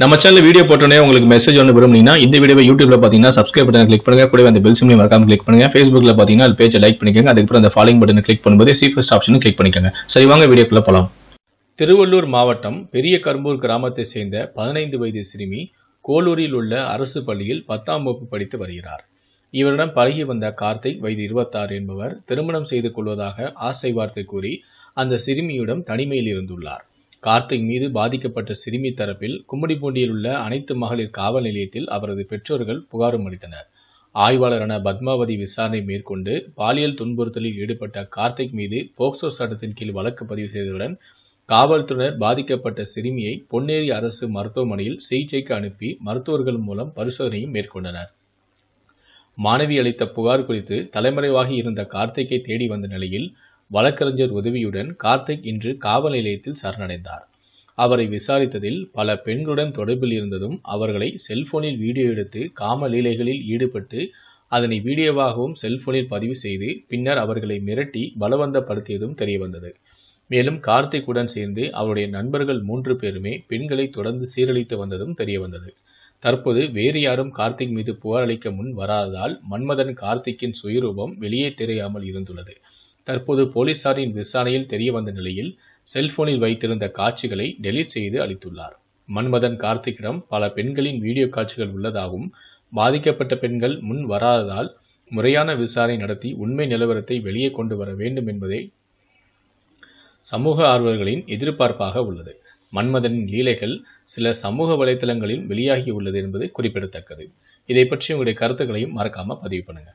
நம்ம channel video போட்டோன்னே உங்களுக்கு மெசேஜ் ஒன்று விரும்புனீங்கன்னா இந்த வீடியோ யூடியூப்ல பார்த்தீங்கன்னா சப்ஸ்கிரைப் பட்டன் கிளிக் பண்ணுங்க கூட அந்த பெல் சிம்லையும் மறக்காம கிளிக் பண்ணுங்க ஃபேஸ்புக்ல பார்த்தீங்கன்னா அது பேஜை லைக் பண்ணிக்கோங்க அதுக்கப்புறம் அந்த ஃபாலோ பட்டன் கிளிக் பண்ணும்போது ஃபஸ்ட் ஆப்ஷனும் கிளிக் பண்ணிக்கோங்க சரி வாங்க வீடியோக்குள்ள போலாம் திருவள்ளூர் மாவட்டம் பெரிய கரும்பூர் கிராமத்தை சேர்ந்த பதினைந்து வயது சிறுமி கோலூரில் உள்ள அரசு பள்ளியில் பத்தாம் வகுப்பு படித்து வருகிறார் இவரிடம் பழகி வந்த கார்த்திக் வயது இருபத்தாறு என்பவர் திருமணம் செய்து கொள்வதாக ஆசை வார்த்தை கூறி அந்த சிறுமியுடன் தனிமையில் இருந்துள்ளார் கார்த்திக் மீது பாதிக்கப்பட்ட சிறுமி தரப்பில் கும்மிடிப்பூண்டியில் உள்ள அனைத்து மகளிர் காவல் நிலையத்தில் அவரது பெற்றோர்கள் புகாரும் அளித்தனர் ஆய்வாளரான பத்மாவதி விசாரணை மேற்கொண்டு பாலியல் துன்புறுத்தலில் ஈடுபட்ட கார்த்திக் மீது போக்சோ சட்டத்தின் கீழ் வழக்கு பதிவு செய்ததுடன் காவல்துறையினர் பாதிக்கப்பட்ட சிறுமியை பொன்னேரி அரசு மருத்துவமனையில் சிகிச்சைக்கு அனுப்பி மருத்துவர்கள் மூலம் பரிசோதனையும் மேற்கொண்டனர் மாணவி அளித்த புகார் குறித்து தலைமறைவாகி இருந்த கார்த்திக்கை தேடி வந்த நிலையில் வழக்கறிஞர் உதவியுடன் கார்த்திக் இன்று காவல் நிலையத்தில் சரணடைந்தார் அவரை விசாரித்ததில் பல பெண்களுடன் தொடர்பில் இருந்ததும் அவர்களை செல்போனில் வீடியோ எடுத்து காமலீலைகளில் ஈடுபட்டு அதனை வீடியோவாகவும் செல்போனில் பதிவு செய்து பின்னர் அவர்களை மிரட்டி பலவந்தப்படுத்தியதும் தெரியவந்தது மேலும் கார்த்திக்குடன் சேர்ந்து அவருடைய நண்பர்கள் மூன்று பேருமே பெண்களை தொடர்ந்து சீரழித்து வந்ததும் தெரியவந்தது தற்போது வேறு யாரும் கார்த்திக் மீது புகாரளிக்க முன் வராததால் மன்மதன் கார்த்திக்கின் சுயரூபம் வெளியே தெரியாமல் இருந்துள்ளது தற்போது போலீசாரின் விசாரணையில் தெரிய வந்த நிலையில் செல்போனில் வைத்திருந்த காட்சிகளை டெலீட் செய்து அளித்துள்ளார் மன்மதன் கார்த்திகிடம் பல பெண்களின் வீடியோ காட்சிகள் உள்ளதாகவும் பாதிக்கப்பட்ட பெண்கள் முன் வராததால் முறையான விசாரணை நடத்தி உண்மை நிலவரத்தை வெளியே கொண்டு வர வேண்டும் என்பதே சமூக ஆர்வலர்களின் எதிர்பார்ப்பாக உள்ளது மன்மதனின் லீலைகள் சில சமூக வலைதளங்களில் வெளியாகியுள்ளது என்பது குறிப்பிடத்தக்கது இதை பற்றி உங்களுடைய கருத்துக்களையும் மறக்காம பதிவு பண்ணுங்க